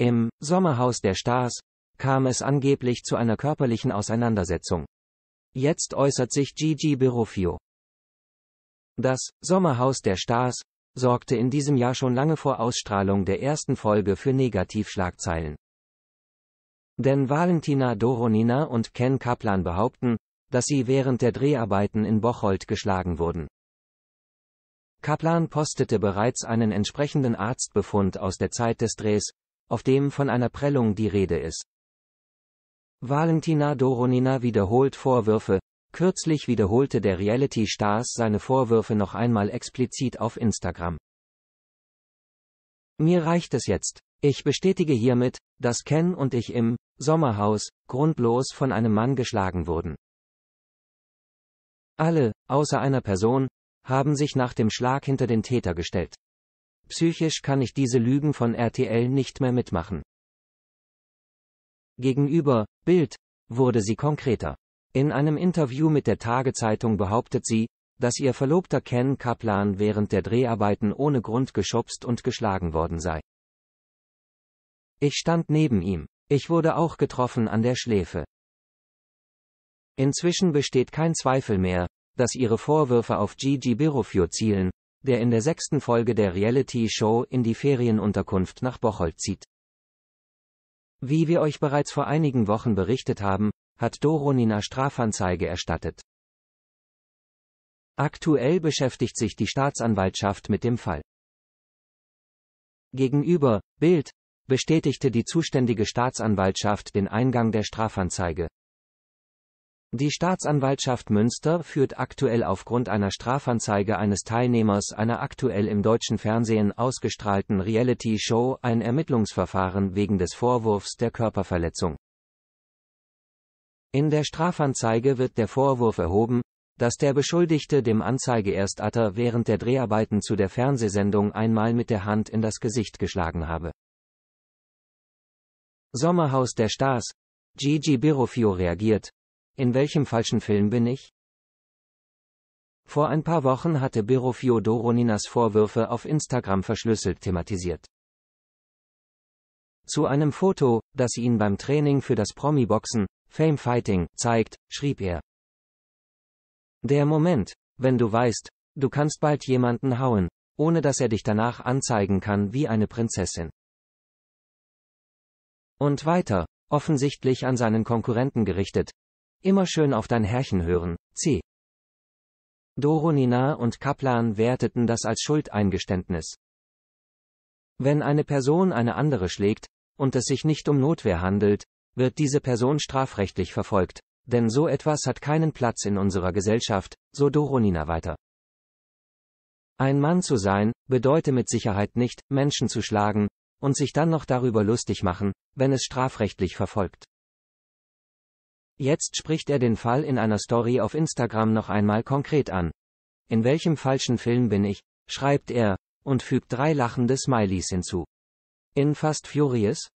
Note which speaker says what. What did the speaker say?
Speaker 1: Im Sommerhaus der Stars kam es angeblich zu einer körperlichen Auseinandersetzung. Jetzt äußert sich Gigi Birofio. Das Sommerhaus der Stars sorgte in diesem Jahr schon lange vor Ausstrahlung der ersten Folge für Negativschlagzeilen. Denn Valentina Doronina und Ken Kaplan behaupten, dass sie während der Dreharbeiten in Bocholt geschlagen wurden. Kaplan postete bereits einen entsprechenden Arztbefund aus der Zeit des Drehs, auf dem von einer Prellung die Rede ist. Valentina Doronina wiederholt Vorwürfe, kürzlich wiederholte der Reality Stars seine Vorwürfe noch einmal explizit auf Instagram. Mir reicht es jetzt. Ich bestätige hiermit, dass Ken und ich im Sommerhaus grundlos von einem Mann geschlagen wurden. Alle, außer einer Person, haben sich nach dem Schlag hinter den Täter gestellt. Psychisch kann ich diese Lügen von RTL nicht mehr mitmachen. Gegenüber Bild wurde sie konkreter. In einem Interview mit der Tagezeitung behauptet sie, dass ihr Verlobter Ken Kaplan während der Dreharbeiten ohne Grund geschubst und geschlagen worden sei. Ich stand neben ihm. Ich wurde auch getroffen an der Schläfe. Inzwischen besteht kein Zweifel mehr, dass ihre Vorwürfe auf Gigi Birofio zielen, der in der sechsten Folge der Reality-Show in die Ferienunterkunft nach Bocholt zieht. Wie wir euch bereits vor einigen Wochen berichtet haben, hat Doronina Strafanzeige erstattet. Aktuell beschäftigt sich die Staatsanwaltschaft mit dem Fall. Gegenüber Bild bestätigte die zuständige Staatsanwaltschaft den Eingang der Strafanzeige. Die Staatsanwaltschaft Münster führt aktuell aufgrund einer Strafanzeige eines Teilnehmers einer aktuell im deutschen Fernsehen ausgestrahlten Reality-Show ein Ermittlungsverfahren wegen des Vorwurfs der Körperverletzung. In der Strafanzeige wird der Vorwurf erhoben, dass der Beschuldigte dem Anzeigeerstatter während der Dreharbeiten zu der Fernsehsendung einmal mit der Hand in das Gesicht geschlagen habe. Sommerhaus der Stars. Gigi Birofio reagiert, in welchem falschen Film bin ich? Vor ein paar Wochen hatte Biro Fiodoro Vorwürfe auf Instagram verschlüsselt thematisiert. Zu einem Foto, das ihn beim Training für das Promi-Boxen, Fame Fighting, zeigt, schrieb er. Der Moment, wenn du weißt, du kannst bald jemanden hauen, ohne dass er dich danach anzeigen kann wie eine Prinzessin. Und weiter, offensichtlich an seinen Konkurrenten gerichtet, Immer schön auf dein Herrchen hören, C. Doronina und Kaplan werteten das als Schuldeingeständnis. Wenn eine Person eine andere schlägt, und es sich nicht um Notwehr handelt, wird diese Person strafrechtlich verfolgt, denn so etwas hat keinen Platz in unserer Gesellschaft, so Doronina weiter. Ein Mann zu sein, bedeute mit Sicherheit nicht, Menschen zu schlagen, und sich dann noch darüber lustig machen, wenn es strafrechtlich verfolgt. Jetzt spricht er den Fall in einer Story auf Instagram noch einmal konkret an. In welchem falschen Film bin ich? schreibt er und fügt drei lachende Smileys hinzu. In Fast Furious